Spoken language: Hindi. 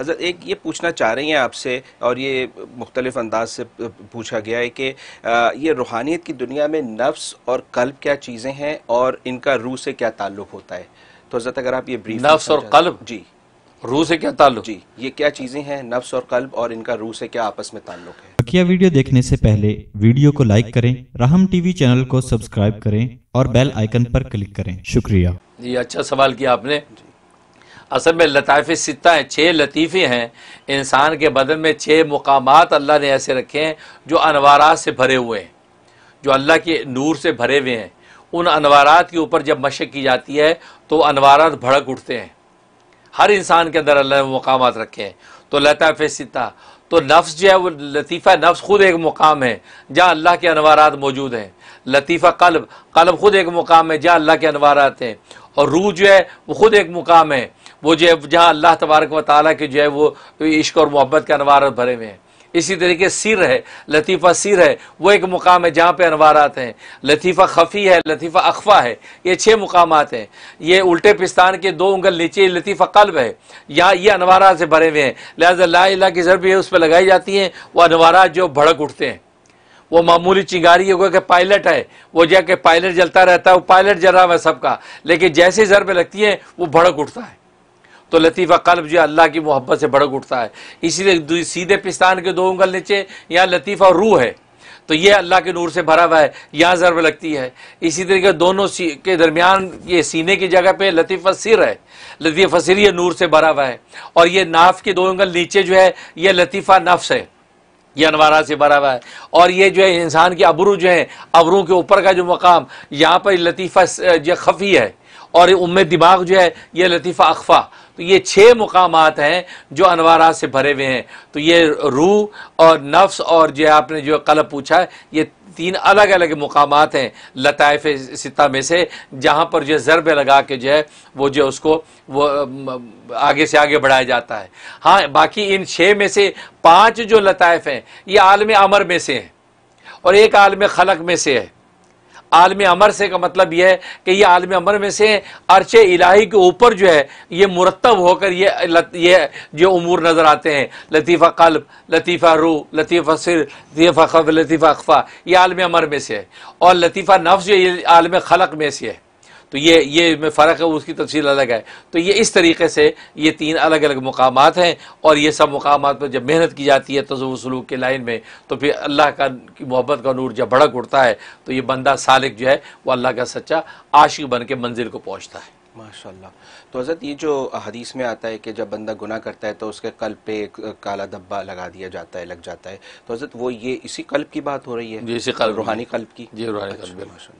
हजरत एक ये पूछना चाह रही हैं आपसे और ये मुख्तलिफ अंदाज से पूछा गया है कि ये रूहानियत की दुनिया में नफ्स और कल्ब क्या चीज़ें हैं और इनका रूह से क्या ताल्लुक़ होता है तो हजरत अगर आप ये ब्रीफ नफ्स और कल्ब जी रूह से क्या ताल्लुक जी ये क्या चीज़ें हैं नफ्स और कल्ब और इनका रूह से क्या आपस में ताल्लुक है बकिया वीडियो देखने से पहले वीडियो को लाइक करें राहम टीवी चैनल को सब्सक्राइब करें और बेल आइकन पर क्लिक करें शुक्रिया जी अच्छा सवाल किया आपने असल में लताफ़ सत्ता हैं छः लतीफ़े हैं इंसान के बदन में छः मकाम अल्लाह ने ऐसे रखे हैं जो अनवारात से भरे हुए हैं जो अल्लाह के नूर से भरे हुए हैं उन अनवारात के ऊपर जब मशक की जाती है तो अनवारात भड़क उठते हैं हर इंसान के अंदर अल्लाह ने मकाम रखे हैं तो लताफ़ सत्ता तो नफ्स जो है वो लतीफ़ा नफ्स ख़ुद एक मुकाम है जहाँ अल्लाह के अनवारात मौजूद हैं लतीफ़ा कल्ब कल्ब ख़ुद एक मुकाम है जहाँ अल्लाह के अनवारात हैं और रूह जो है वो ख़ुद एक मुकाम है वो जो है जहाँ अल्लाह तबारक व ताली के जो है वो इश्क और मोहब्बत के अनवार भरे हुए हैं इसी तरीके सिर है लतीफ़ा सिर है वो एक मुकाम है जहाँ पे आते हैं लतीफ़ा खफ़ी है लतीफ़ा अखवा है ये छः मुकाम हैं ये उल्टे पिस्तान के दो उंगल नीचे लतीफ़ा कल्ब है यहाँ ये अनवारात से भरे हुए हैं लिहाजा ला की जरूरत है उस पर लगाई जाती हैं वह अनवारात जो भड़क उठते हैं वो मामूली चिंगारी होगा कि पायलट है वो जय कि पायलट जलता रहता है वो पायलट जल रहा है सबका लेकिन जैसे ज़रब लगती है वो भड़क उठता है तो लतीफ़ा कल्ब जो अल्लाह की मोहब्बत से भड़क उठता है इसीलिए सीधे पिस्तान के दो उंगल नीचे यहाँ लतीफ़ा रूह है तो ये अल्लाह के नूर से भरा हुआ है यहाँ ज़रब लगती है इसी तरीके दोनों के दरमियान ये सीने की जगह पे लतीफ़ा सिर है लतीफ़ा सिर ये नूर से भरा हुआ है और ये नाफ के दो उंगल नीचे जो है ये लतीफ़ा नफ्स है ये अनवारा से भरा हुआ है और ये जो है इंसान के अबरू जो है अबरू के ऊपर का जो मकाम यहाँ पर लतीफ़ा ये खफ़ी है और उम दिमाग जो है ये लतीफ़ा अखफ़ा तो ये छः मकाम हैं जो अनवारा से भरे हुए हैं तो ये रूह और नफ्स और जो आपने जो कलब पूछा है ये तीन अलग अलग मकाम हैं लताइफ सिता में से जहाँ पर जो ज़रबे लगा के जो है वो जो उसको वो आगे से आगे बढ़ाया जाता है हाँ बाकी इन छः में से पाँच जो लताइफ हैं ये आलम अमर में से हैं और एक आलम खलक में से है आलम अमर से का मतलब यह है कि ये आलम अमर में से अर्श इलाही के ऊपर जो है ये मुरतब होकर ये ये जो अमूर नज़र आते हैं लतीफ़ा कल्ब लतीफ़ा रूह लतीफ़ा सिर लतीफ़ा खब लतीफ़ा अखफ़ा ये आलम अमर में से है और लतीफ़ा नफ्स जो आलम खलक में से है तो ये ये में फ़र्क है उसकी तफसील अलग है तो ये इस तरीके से ये तीन अलग अलग मकाम हैं और ये सब मकाम पर जब मेहनत की जाती है तजु सलूक के लाइन में तो फिर अल्लाह का की मोहब्बत का नूर जब भड़क उठता है तो ये बंदा सालिक जो है वह अल्लाह का सच्चा आशिक बन के मंजिल को पहुँचता है माशा तो हज़रत ये जो हदीस में आता है कि जब बंदा गुना करता है तो उसके कल्प पे एक काला धब्बा लगा दिया जाता है लग जाता है तो हज़रत वो ये इसी कल्प की बात हो रही है जी इसी कल्प रूहानी कल्प की जी रूहानी अच्छा, माशा